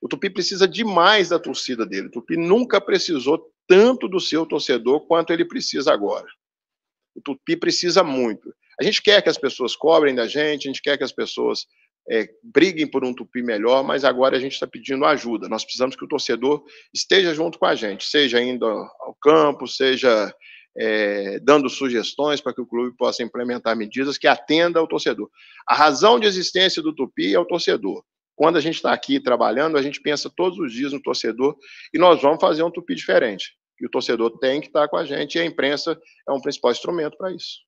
O Tupi precisa demais da torcida dele. O Tupi nunca precisou tanto do seu torcedor quanto ele precisa agora. O Tupi precisa muito. A gente quer que as pessoas cobrem da gente, a gente quer que as pessoas é, briguem por um Tupi melhor, mas agora a gente está pedindo ajuda. Nós precisamos que o torcedor esteja junto com a gente, seja indo ao campo, seja é, dando sugestões para que o clube possa implementar medidas que atenda ao torcedor. A razão de existência do Tupi é o torcedor. Quando a gente está aqui trabalhando, a gente pensa todos os dias no torcedor e nós vamos fazer um tupi diferente. E o torcedor tem que estar tá com a gente e a imprensa é um principal instrumento para isso.